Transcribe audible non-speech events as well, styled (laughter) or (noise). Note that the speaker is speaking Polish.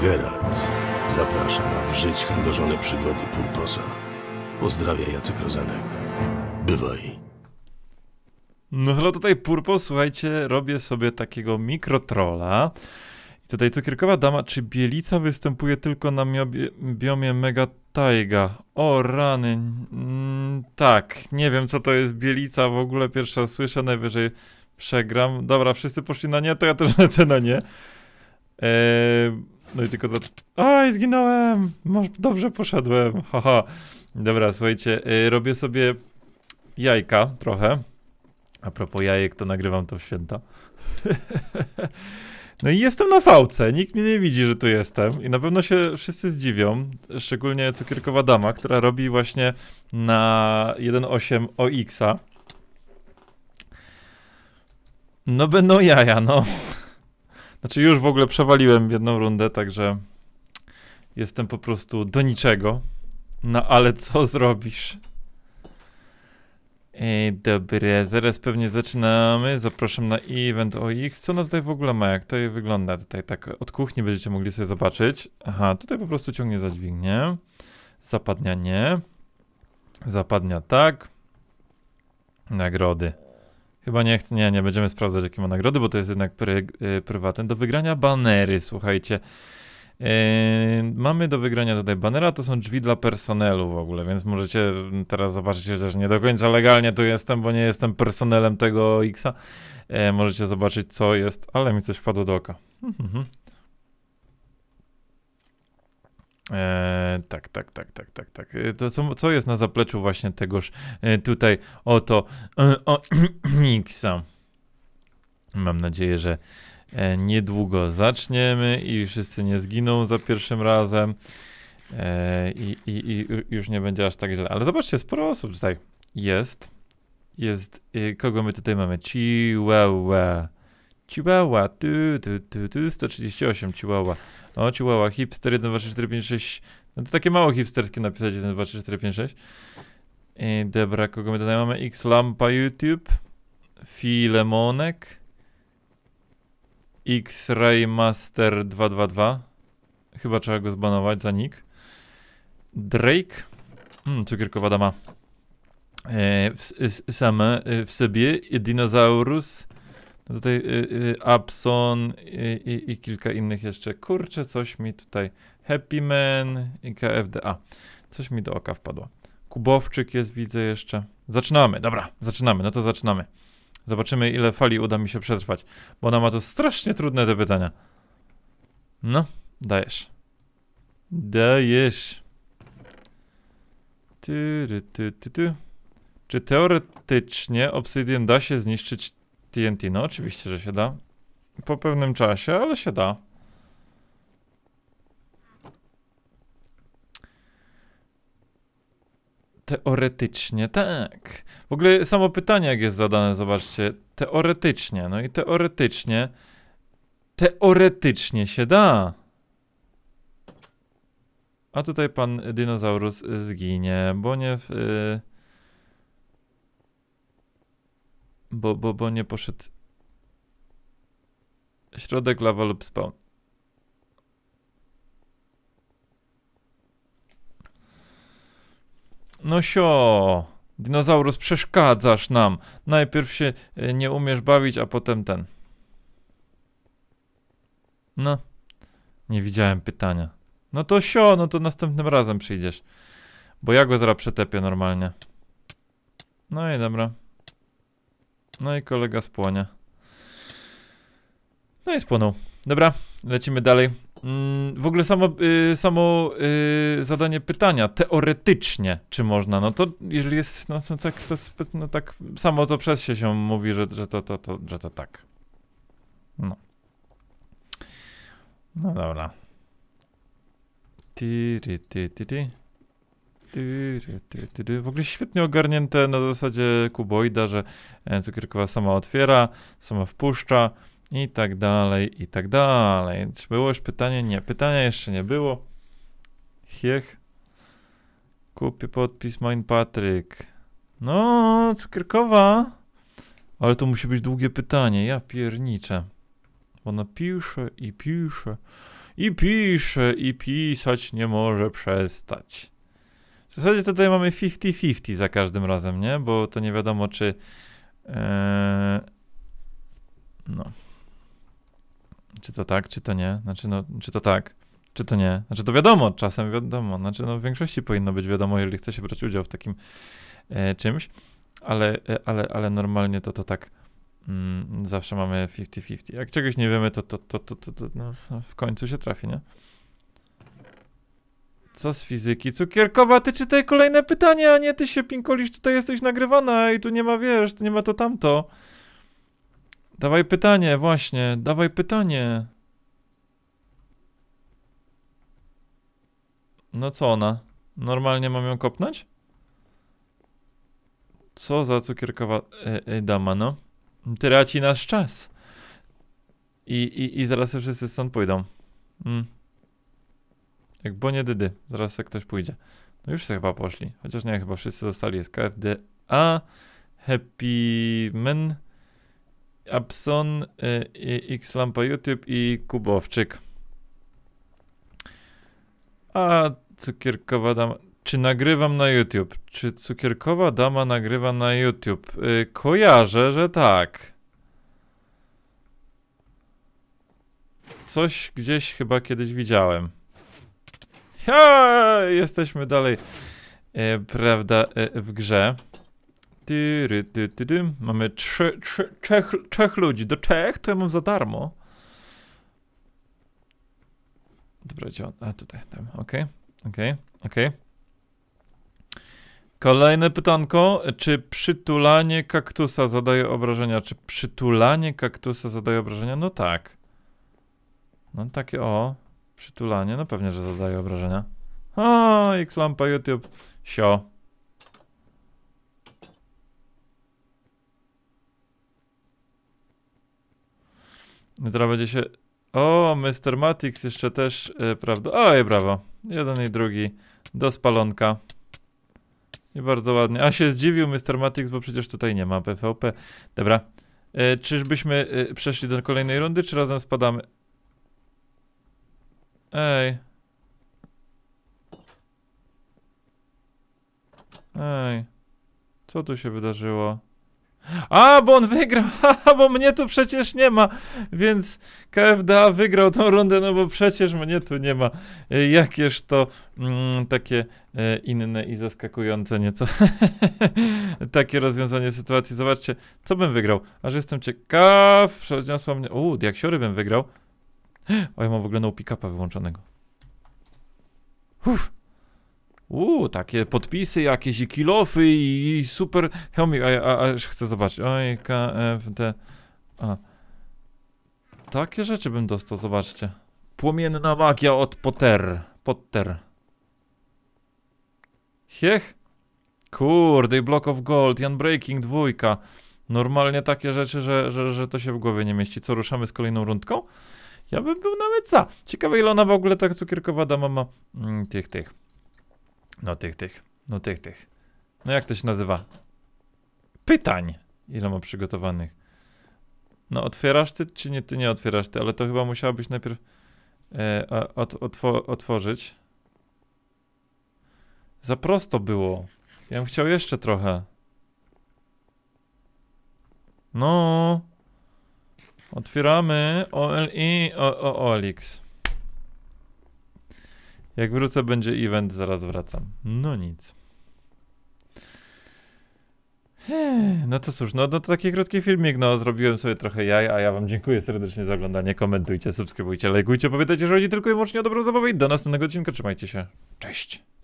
Geralt zaprasza na w żyć handlożone przygody Purposa. Pozdrawia Jacek Rozenek. Bywaj. No hello, tutaj Purpo, słuchajcie, robię sobie takiego mikrotrola. I tutaj cukierkowa dama, czy bielica występuje tylko na biomie Megataiga? O rany, mm, tak, nie wiem co to jest bielica, w ogóle pierwsza słyszę, najwyżej przegram. Dobra, wszyscy poszli na nie, to ja też (laughs) lecę na nie. Eee no i tylko za... Oj, zginąłem! Dobrze poszedłem, haha. Dobra, słuchajcie, y, robię sobie jajka trochę. A propos jajek, to nagrywam to w święta. (laughs) no i jestem na fałce, nikt mnie nie widzi, że tu jestem. I na pewno się wszyscy zdziwią, szczególnie cukierkowa dama, która robi właśnie na 1.8 OX-a. No będą jaja, no. Znaczy już w ogóle przewaliłem jedną rundę, także jestem po prostu do niczego. No ale co (laughs) zrobisz? Ej, dobre, zaraz pewnie zaczynamy. Zapraszam na event OX. Co ona tutaj w ogóle ma? Jak to wygląda? Tutaj tak od kuchni będziecie mogli sobie zobaczyć. Aha, tutaj po prostu ciągnie za dźwignię. Zapadnia nie. Zapadnia tak. Nagrody. Chyba nie, nie, nie będziemy sprawdzać, jakie ma nagrody, bo to jest jednak pry, y, prywatny. Do wygrania banery, słuchajcie. Yy, mamy do wygrania tutaj banera, to są drzwi dla personelu w ogóle, więc możecie teraz zobaczyć, że nie do końca legalnie tu jestem, bo nie jestem personelem tego X-a. Yy, możecie zobaczyć, co jest, ale mi coś wpadło do oka. Hm, hm, hm. E, tak, tak, tak, tak, tak, tak. E, to co, co jest na zapleczu właśnie tegoż e, tutaj oto Nixa. E, (clears throat) Mam nadzieję, że e, niedługo zaczniemy i wszyscy nie zginą za pierwszym razem e, i, i, i już nie będzie aż tak źle. Ale zobaczcie, sporo osób tutaj jest. Jest, kogo my tutaj mamy? Chihuahua. Chihuahua, tu, tu, tu, tu, 138 Chihuahua. O, no, Chihuahua, hipster 1, 2, 3, 4, 5, 6. No to takie mało hipsterskie napisać 1, 2, 3, 4, 5, 6. I dobra, kogo my tutaj mamy? X Lampa YouTube, Filemonek, X Raymaster 222. Chyba trzeba go zbanować za nick. Drake, hmm, cukierkowa dama. E, w, same e, w sobie, Dinosaurus. Tutaj y, y Abson i, y, y, i, kilka innych jeszcze. Kurczę, coś mi tutaj. Happy Man i KFDA. Coś mi do oka wpadło. Kubowczyk jest, widzę jeszcze. Zaczynamy, dobra, zaczynamy, no to zaczynamy. Zobaczymy, ile fali uda mi się przetrwać, bo ona ma to strasznie trudne te pytania. No, dajesz. Dajesz. Ty, ty, ty, ty. Czy teoretycznie Obsidian da się zniszczyć TNT, no oczywiście, że się da. Po pewnym czasie, ale się da. Teoretycznie, tak. W ogóle samo pytanie, jak jest zadane, zobaczcie. Teoretycznie, no i teoretycznie. Teoretycznie się da. A tutaj pan dinozaurus zginie, bo nie w, y, Bo, bo, bo nie poszedł środek lawa lub spawn. No sio, dinozaurus, przeszkadzasz nam. Najpierw się e, nie umiesz bawić, a potem ten. No, nie widziałem pytania. No to sio, no to następnym razem przyjdziesz. Bo ja go zaraz przetepię normalnie. No i dobra. No i kolega spłania. No i spłonął. Dobra, lecimy dalej. Mm, w ogóle samo, y, samo y, zadanie pytania, teoretycznie, czy można, no to jeżeli jest, no to tak, to, no tak samo to przez się się mówi, że, że, to, to, to, że to tak. No. No dobra. Ti, ti, ti, w ogóle świetnie ogarnięte na zasadzie kuboida, że e, cukierkowa sama otwiera, sama wpuszcza i tak dalej, i tak dalej. Czy było już pytanie? Nie, pytania jeszcze nie było. Hiech. Kupię podpis Mein Patryk. No, cukierkowa. Ale to musi być długie pytanie, ja pierniczę. Ona pisze i pisze i pisze i pisać nie może przestać. W zasadzie tutaj mamy 50-50 za każdym razem, nie? Bo to nie wiadomo, czy... E, no. Czy to tak, czy to nie? Znaczy, no, czy to tak, czy to nie? Znaczy, to wiadomo, czasem wiadomo. Znaczy, no, w większości powinno być wiadomo, jeżeli chce się brać udział w takim e, czymś, ale, e, ale, ale normalnie to to tak mm, zawsze mamy 50-50. Jak czegoś nie wiemy, to, to, to, to, to, to no, w końcu się trafi, nie? Co z fizyki? Cukierkowa, ty czytaj kolejne pytania, a nie ty się pinkolisz, tutaj jesteś nagrywana i tu nie ma, wiesz, tu nie ma to tamto. Dawaj pytanie, właśnie, dawaj pytanie. No co ona? Normalnie mam ją kopnąć? Co za cukierkowa e, e, dama, no? Traci nasz czas. I, i, i zaraz wszyscy stąd pójdą. Mm. Jak bonie dydy, zaraz jak ktoś pójdzie. No już się chyba poszli, chociaż nie, chyba wszyscy zostali. Jest KFDA, Happy Men, Abson, y, y Xlampa YouTube i Kubowczyk. A cukierkowa dama. Czy nagrywam na YouTube? Czy cukierkowa dama nagrywa na YouTube? Y, kojarzę, że tak. Coś gdzieś chyba kiedyś widziałem. Ha! Jesteśmy dalej, e, prawda, e, w grze. ty, ty, ty. Mamy trzy, trzy, trzech, trzech ludzi. Do Czech to ja mam za darmo. Dobra, gdzie on? A tutaj, tam, okej, okay, okej, okay, okej. Okay. Kolejne pytanko. Czy przytulanie kaktusa zadaje obrażenia? Czy przytulanie kaktusa zadaje obrażenia? No tak. No takie o. Przytulanie, no pewnie, że zadaje obrażenia. O, X-lampa YouTube. Sio. I teraz będzie się... O, Mr. Matix jeszcze też, yy, prawda? Oj, brawo. Jeden i drugi. Do spalonka. I bardzo ładnie. A się zdziwił Mr. Matix, bo przecież tutaj nie ma PvP. Dobra. Yy, czyżbyśmy yy, przeszli do kolejnej rundy, czy razem spadamy? Ej. Ej. Co tu się wydarzyło? A, bo on wygrał, (laughs) bo mnie tu przecież nie ma, więc KFDA wygrał tą rundę, no bo przecież mnie tu nie ma. Y, jakież to mm, takie e, inne i zaskakujące nieco (laughs) takie rozwiązanie sytuacji. Zobaczcie, co bym wygrał, aż jestem ciekaw, przeniosła mnie, uuu, jak bym wygrał. O, ja mam w ogóle no pick wyłączonego. Uff. Uuu, takie podpisy jakieś i kilofy i super hełmik, a, a, a chcę zobaczyć, oj, KFD, e, a. Takie rzeczy bym dostał, zobaczcie. Płomienna magia od Potter, Potter. Hech. Kurde, Block of Gold, Unbreaking, dwójka. Normalnie takie rzeczy, że, że, że to się w głowie nie mieści. Co, ruszamy z kolejną rundką? Ja bym był nawet za. Ciekawe ile ona w ogóle tak cukierkowa dama ma mm, tych, tych. No tych, tych. No tych, tych. No jak to się nazywa? Pytań. Ile ma przygotowanych? No otwierasz ty, czy nie, ty nie otwierasz ty, ale to chyba musiałabyś najpierw e, ot, otwo, otworzyć. Za prosto było. Ja bym chciał jeszcze trochę. No. Otwieramy OLI, OLX. Jak wrócę, będzie event, zaraz wracam. No nic. No to cóż, no to taki krótki filmik, no zrobiłem sobie trochę jaj, a ja wam dziękuję serdecznie za oglądanie, komentujcie, subskrybujcie, lajkujcie, pamiętajcie, że chodzi tylko i wyłącznie o dobrą zabawę i do następnego odcinka, trzymajcie się, cześć!